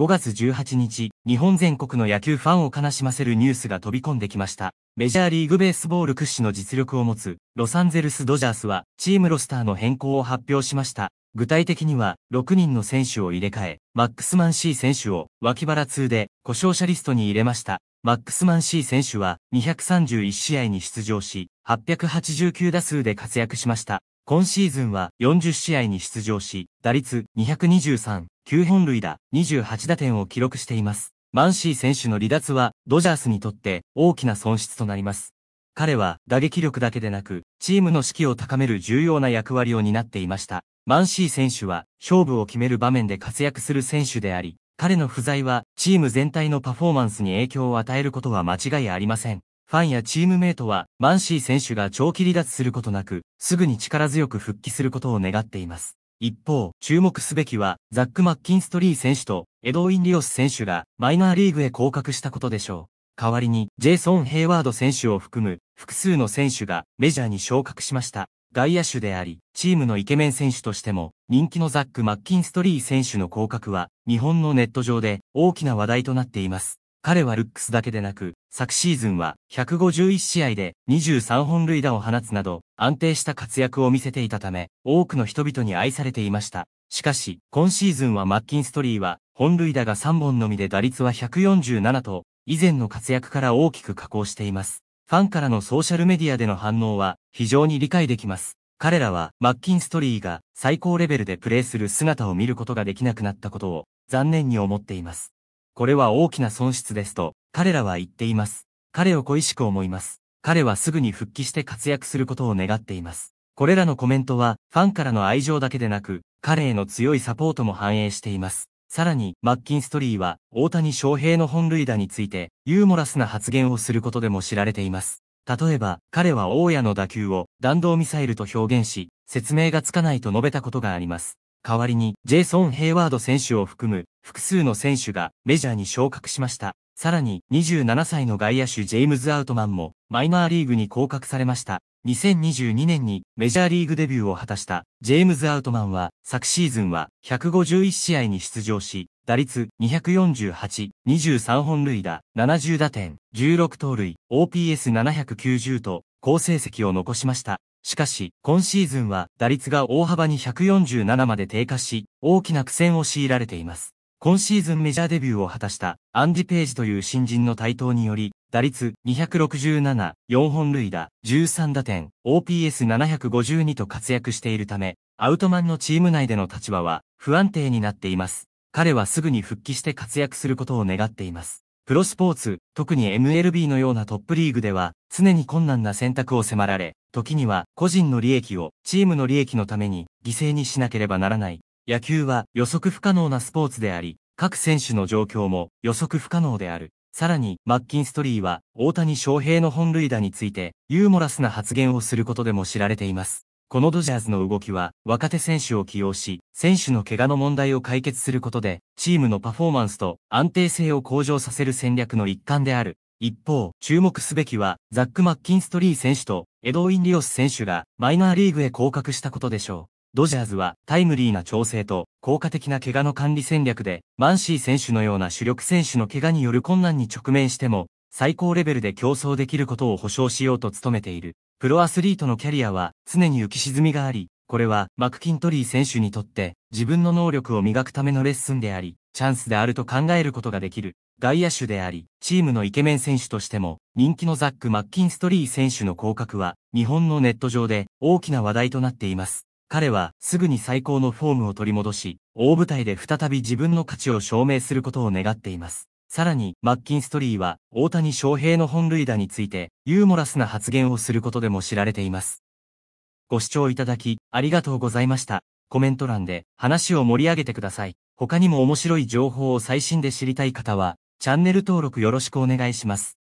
5月18日、日本全国の野球ファンを悲しませるニュースが飛び込んできました。メジャーリーグベースボール屈指の実力を持つ、ロサンゼルス・ドジャースは、チームロスターの変更を発表しました。具体的には、6人の選手を入れ替え、マックスマン C 選手を、脇腹通で、故障者リストに入れました。マックスマン C 選手は、231試合に出場し、889打数で活躍しました。今シーズンは40試合に出場し、打率223、9本塁打、28打点を記録しています。マンシー選手の離脱は、ドジャースにとって大きな損失となります。彼は打撃力だけでなく、チームの士気を高める重要な役割を担っていました。マンシー選手は、勝負を決める場面で活躍する選手であり、彼の不在は、チーム全体のパフォーマンスに影響を与えることは間違いありません。ファンやチームメイトは、マンシー選手が長期離脱することなく、すぐに力強く復帰することを願っています。一方、注目すべきは、ザック・マッキンストリー選手と、エドウィン・リオス選手が、マイナーリーグへ降格したことでしょう。代わりに、ジェイソン・ヘイワード選手を含む、複数の選手が、メジャーに昇格しました。外野手であり、チームのイケメン選手としても、人気のザック・マッキンストリー選手の降格は、日本のネット上で、大きな話題となっています。彼はルックスだけでなく、昨シーズンは151試合で23本塁打を放つなど安定した活躍を見せていたため、多くの人々に愛されていました。しかし、今シーズンはマッキンストリーは本塁打が3本のみで打率は147と、以前の活躍から大きく下降しています。ファンからのソーシャルメディアでの反応は非常に理解できます。彼らはマッキンストリーが最高レベルでプレーする姿を見ることができなくなったことを残念に思っています。これは大きな損失ですと、彼らは言っています。彼を恋しく思います。彼はすぐに復帰して活躍することを願っています。これらのコメントは、ファンからの愛情だけでなく、彼への強いサポートも反映しています。さらに、マッキンストリーは、大谷翔平の本塁打について、ユーモラスな発言をすることでも知られています。例えば、彼は大家の打球を弾道ミサイルと表現し、説明がつかないと述べたことがあります。代わりに、ジェイソン・ヘイワード選手を含む複数の選手がメジャーに昇格しました。さらに、27歳の外野手ジェームズ・アウトマンもマイナーリーグに降格されました。2022年にメジャーリーグデビューを果たしたジェームズ・アウトマンは昨シーズンは151試合に出場し、打率248、23本塁打、70打点、16盗塁、OPS790 と好成績を残しました。しかし、今シーズンは打率が大幅に147まで低下し、大きな苦戦を強いられています。今シーズンメジャーデビューを果たしたアンディ・ページという新人の台頭により、打率267、4本塁打、13打点、OPS752 と活躍しているため、アウトマンのチーム内での立場は不安定になっています。彼はすぐに復帰して活躍することを願っています。プロスポーツ、特に MLB のようなトップリーグでは、常に困難な選択を迫られ、時には個人の利益をチームの利益のために犠牲にしなければならない。野球は予測不可能なスポーツであり、各選手の状況も予測不可能である。さらに、マッキンストリーは、大谷翔平の本塁打について、ユーモラスな発言をすることでも知られています。このドジャーズの動きは若手選手を起用し、選手の怪我の問題を解決することで、チームのパフォーマンスと安定性を向上させる戦略の一環である。一方、注目すべきは、ザック・マッキンストリー選手とエドウィン・リオス選手がマイナーリーグへ降格したことでしょう。ドジャーズはタイムリーな調整と効果的な怪我の管理戦略で、マンシー選手のような主力選手の怪我による困難に直面しても、最高レベルで競争できることを保証しようと努めている。プロアスリートのキャリアは常に浮き沈みがあり、これはマクキントリー選手にとって自分の能力を磨くためのレッスンであり、チャンスであると考えることができる。外野手であり、チームのイケメン選手としても、人気のザック・マッキンストリー選手の降格は、日本のネット上で大きな話題となっています。彼は、すぐに最高のフォームを取り戻し、大舞台で再び自分の価値を証明することを願っています。さらに、マッキンストリーは、大谷翔平の本塁打について、ユーモラスな発言をすることでも知られています。ご視聴いただき、ありがとうございました。コメント欄で話を盛り上げてください。他にも面白い情報を最新で知りたい方は、チャンネル登録よろしくお願いします。